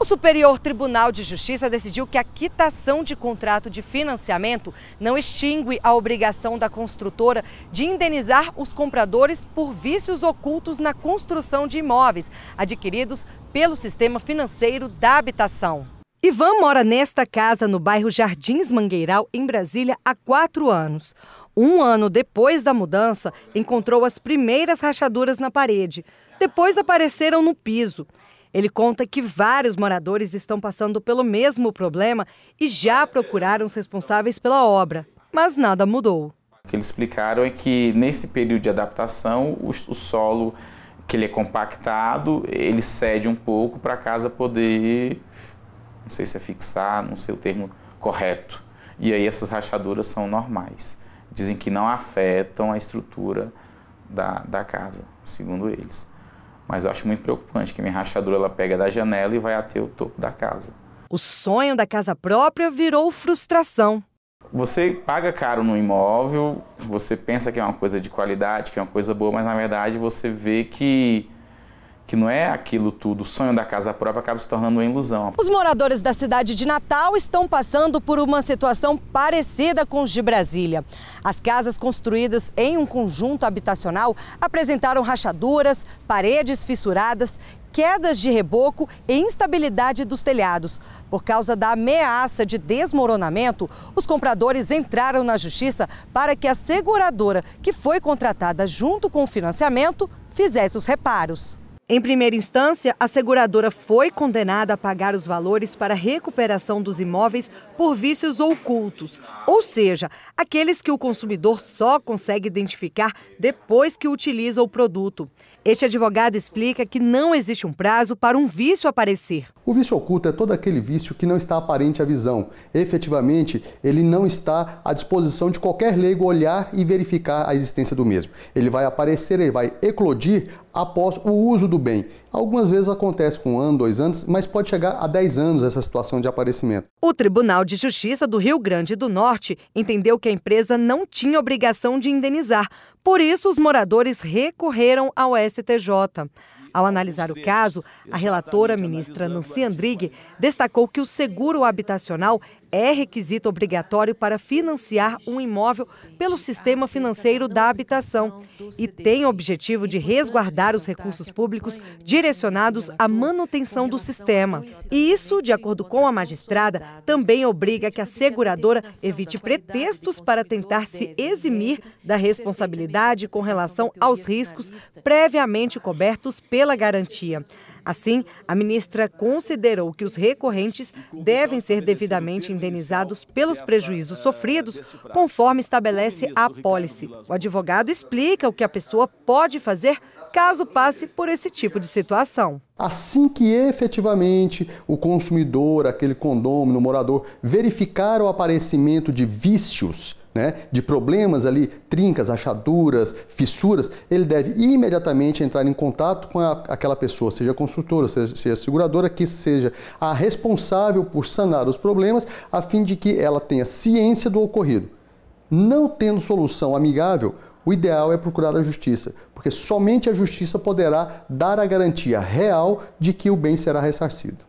O Superior Tribunal de Justiça decidiu que a quitação de contrato de financiamento não extingue a obrigação da construtora de indenizar os compradores por vícios ocultos na construção de imóveis adquiridos pelo sistema financeiro da habitação. Ivan mora nesta casa no bairro Jardins Mangueiral, em Brasília, há quatro anos. Um ano depois da mudança, encontrou as primeiras rachaduras na parede. Depois apareceram no piso. Ele conta que vários moradores estão passando pelo mesmo problema e já procuraram os responsáveis pela obra, mas nada mudou. O que eles explicaram é que nesse período de adaptação, o, o solo que ele é compactado, ele cede um pouco para a casa poder, não sei se é fixar, não sei o termo correto. E aí essas rachaduras são normais. Dizem que não afetam a estrutura da, da casa, segundo eles. Mas eu acho muito preocupante que minha rachadura ela pega da janela e vai até o topo da casa. O sonho da casa própria virou frustração. Você paga caro no imóvel, você pensa que é uma coisa de qualidade, que é uma coisa boa, mas na verdade você vê que que não é aquilo tudo, o sonho da casa própria acaba se tornando uma ilusão. Os moradores da cidade de Natal estão passando por uma situação parecida com os de Brasília. As casas construídas em um conjunto habitacional apresentaram rachaduras, paredes fissuradas, quedas de reboco e instabilidade dos telhados. Por causa da ameaça de desmoronamento, os compradores entraram na justiça para que a seguradora, que foi contratada junto com o financiamento, fizesse os reparos. Em primeira instância, a seguradora foi condenada a pagar os valores para recuperação dos imóveis por vícios ocultos, ou seja, aqueles que o consumidor só consegue identificar depois que utiliza o produto. Este advogado explica que não existe um prazo para um vício aparecer. O vício oculto é todo aquele vício que não está aparente à visão. Efetivamente, ele não está à disposição de qualquer leigo olhar e verificar a existência do mesmo. Ele vai aparecer, ele vai eclodir após o uso do bem. Algumas vezes acontece com um ano, dois anos, mas pode chegar a 10 anos essa situação de aparecimento. O Tribunal de Justiça do Rio Grande do Norte entendeu que a empresa não tinha obrigação de indenizar, por isso os moradores recorreram ao STJ. Ao analisar o caso, a relatora ministra Nancy Andrighi destacou que o seguro habitacional é requisito obrigatório para financiar um imóvel pelo sistema financeiro da habitação e tem o objetivo de resguardar os recursos públicos direcionados à manutenção do sistema. E isso, de acordo com a magistrada, também obriga que a seguradora evite pretextos para tentar se eximir da responsabilidade com relação aos riscos previamente cobertos pela garantia. Assim, a ministra considerou que os recorrentes devem ser devidamente indenizados pelos prejuízos sofridos, conforme estabelece a apólice. O advogado explica o que a pessoa pode fazer caso passe por esse tipo de situação. Assim que efetivamente o consumidor, aquele condômino, morador, verificar o aparecimento de vícios né, de problemas ali, trincas, achaduras fissuras, ele deve imediatamente entrar em contato com a, aquela pessoa, seja consultora, seja, seja seguradora, que seja a responsável por sanar os problemas, a fim de que ela tenha ciência do ocorrido. Não tendo solução amigável, o ideal é procurar a justiça, porque somente a justiça poderá dar a garantia real de que o bem será ressarcido.